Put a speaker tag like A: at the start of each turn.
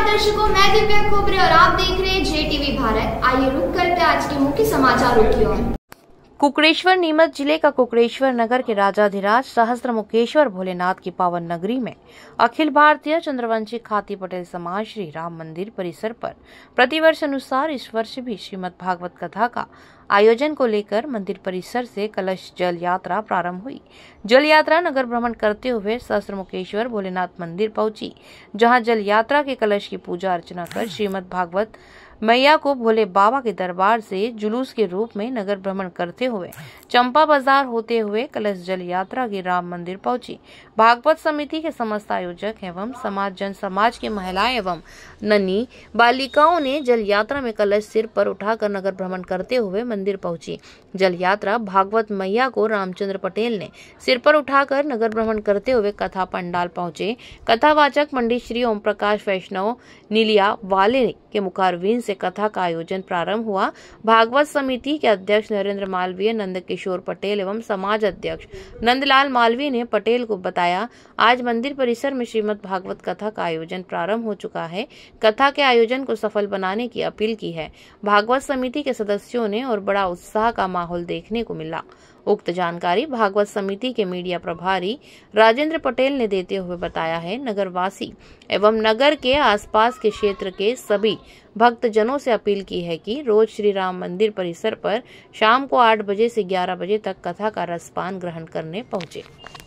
A: नमस्कार दर्शकों मैं दिव्या खोबरे और आप देख रहे हैं जेटीवी भारत आइए रुक करते आज के मुख्य समाचारों की ओर
B: कुकरेश्वर नीमच जिले का कुकरेश्वर नगर के राजाधिराज सहस्त्र मुकेश्वर भोलेनाथ की पावन नगरी में अखिल भारतीय चंद्रवंशी खाती पटेल समाज श्री राम मंदिर परिसर पर प्रतिवर्ष अनुसार इस वर्ष भी श्रीमद भागवत कथा का आयोजन को लेकर मंदिर परिसर से कलश जल यात्रा प्रारंभ हुई जल यात्रा नगर भ्रमण करते हुए मुकेश्वर भोलेनाथ मंदिर पहुंची जहां जल यात्रा के कलश की पूजा अर्चना कर श्रीमद भागवत मैया को भोले बाबा के दरबार से जुलूस के रूप में नगर भ्रमण करते हुए चंपा बाजार होते हुए कलश जल यात्रा के राम मंदिर पहुंची भागवत समिति के समस्त आयोजक एवं समाज जन समाज के महिलाएं एवं नन्नी बालिकाओं ने जल यात्रा में कलश सिर पर उठाकर नगर भ्रमण करते हुए मंदिर मंदिर पहुंची जल यात्रा भागवत मैया को रामचंद्र पटेल ने सिर पर उठाकर नगर भ्रमण करते हुए कथा पंडाल पहुंचे कथावाचक पंडित श्री ओम प्रकाश वैष्णव नीलिया वाले के मुखारविंद से कथा का आयोजन प्रारंभ हुआ भागवत समिति के अध्यक्ष नरेंद्र मालवीय नंद किशोर पटेल एवं समाज अध्यक्ष नंदलाल मालवीय ने पटेल को बताया आज मंदिर परिसर में श्रीमद भागवत कथा का आयोजन प्रारंभ हो चुका है कथा के आयोजन को सफल बनाने की अपील की है भागवत समिति के सदस्यों ने और बड़ा उत्साह का माहौल देखने को मिला उक्त जानकारी भागवत समिति के मीडिया प्रभारी राजेंद्र पटेल ने देते हुए बताया है नगरवासी एवं नगर के आसपास के क्षेत्र के सभी भक्त जनों से अपील की है कि रोज श्री राम मंदिर परिसर पर शाम को आठ बजे से ग्यारह बजे तक कथा का रसपान ग्रहण करने पहुंचे